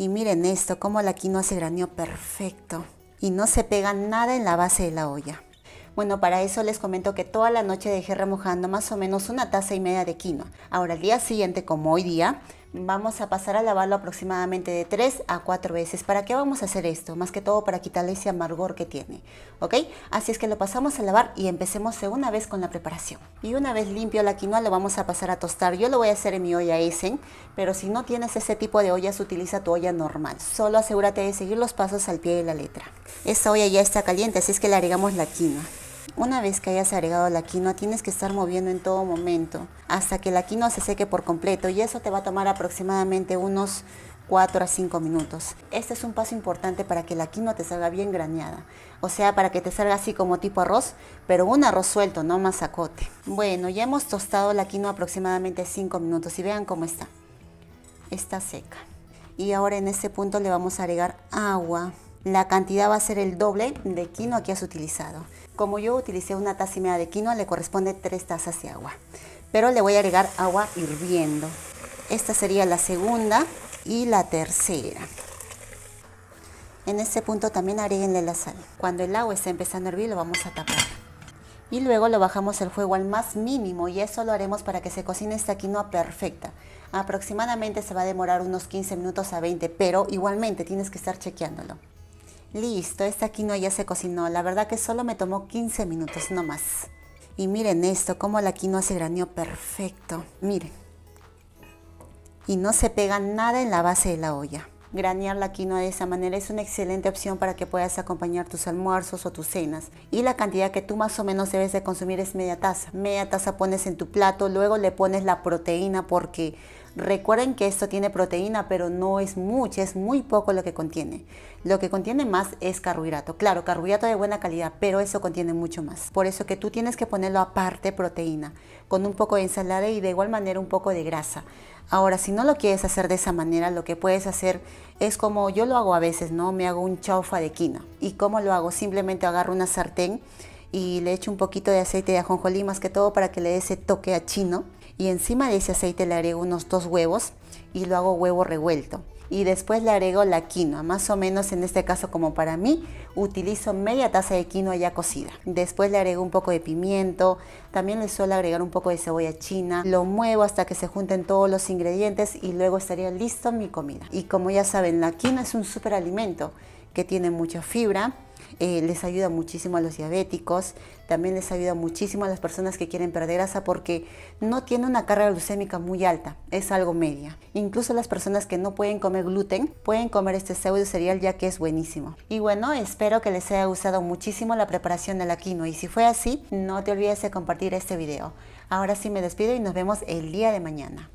Y miren esto, como la quinoa se graneó perfecto y no se pega nada en la base de la olla. Bueno, para eso les comento que toda la noche dejé remojando más o menos una taza y media de quinoa. Ahora, el día siguiente, como hoy día, vamos a pasar a lavarlo aproximadamente de 3 a 4 veces. ¿Para qué vamos a hacer esto? Más que todo para quitarle ese amargor que tiene, Así es que lo pasamos a lavar y empecemos segunda una vez con la preparación. Y una vez limpio la quinoa lo vamos a pasar a tostar. Yo lo voy a hacer en mi olla Essen, pero si no tienes ese tipo de ollas utiliza tu olla normal. Solo asegúrate de seguir los pasos al pie de la letra. Esta olla ya está caliente, así es que le agregamos la quinoa. Una vez que hayas agregado la quinoa, tienes que estar moviendo en todo momento hasta que la quinoa se seque por completo y eso te va a tomar aproximadamente unos 4 a 5 minutos. Este es un paso importante para que la quinoa te salga bien graneada, o sea, para que te salga así como tipo arroz, pero un arroz suelto, no masacote. Bueno, ya hemos tostado la quinoa aproximadamente 5 minutos y vean cómo está. Está seca. Y ahora en este punto le vamos a agregar agua. La cantidad va a ser el doble de quinoa que has utilizado. Como yo utilicé una taza y media de quinoa, le corresponde tres tazas de agua. Pero le voy a agregar agua hirviendo. Esta sería la segunda y la tercera. En este punto también agreguenle la sal. Cuando el agua esté empezando a hervir, lo vamos a tapar. Y luego lo bajamos el fuego al más mínimo y eso lo haremos para que se cocine esta quinoa perfecta. Aproximadamente se va a demorar unos 15 minutos a 20, pero igualmente tienes que estar chequeándolo. Listo, esta quinoa ya se cocinó. La verdad que solo me tomó 15 minutos, no más. Y miren esto, cómo la quinoa se graneó perfecto. Miren. Y no se pega nada en la base de la olla. Granear la quinoa de esa manera es una excelente opción para que puedas acompañar tus almuerzos o tus cenas. Y la cantidad que tú más o menos debes de consumir es media taza. Media taza pones en tu plato, luego le pones la proteína porque Recuerden que esto tiene proteína, pero no es mucho, es muy poco lo que contiene. Lo que contiene más es carbohidrato. Claro, carbohidrato de buena calidad, pero eso contiene mucho más. Por eso que tú tienes que ponerlo aparte proteína, con un poco de ensalada y de igual manera un poco de grasa. Ahora, si no lo quieres hacer de esa manera, lo que puedes hacer es como yo lo hago a veces, ¿no? Me hago un chaufa de quina. ¿Y cómo lo hago? Simplemente agarro una sartén y le echo un poquito de aceite de ajonjolí, más que todo para que le dé ese toque a chino y encima de ese aceite le agrego unos dos huevos y lo hago huevo revuelto. Y después le agrego la quinoa, más o menos en este caso como para mí, utilizo media taza de quinoa ya cocida. Después le agrego un poco de pimiento, también le suelo agregar un poco de cebolla china. Lo muevo hasta que se junten todos los ingredientes y luego estaría listo mi comida. Y como ya saben, la quinoa es un superalimento que tiene mucha fibra, eh, les ayuda muchísimo a los diabéticos, también les ayuda muchísimo a las personas que quieren perder grasa porque no tiene una carga glucémica muy alta, es algo media. Incluso las personas que no pueden comer gluten pueden comer este pseudo cereal ya que es buenísimo. Y bueno, espero que les haya gustado muchísimo la preparación de la quinoa y si fue así, no te olvides de compartir este video. Ahora sí me despido y nos vemos el día de mañana.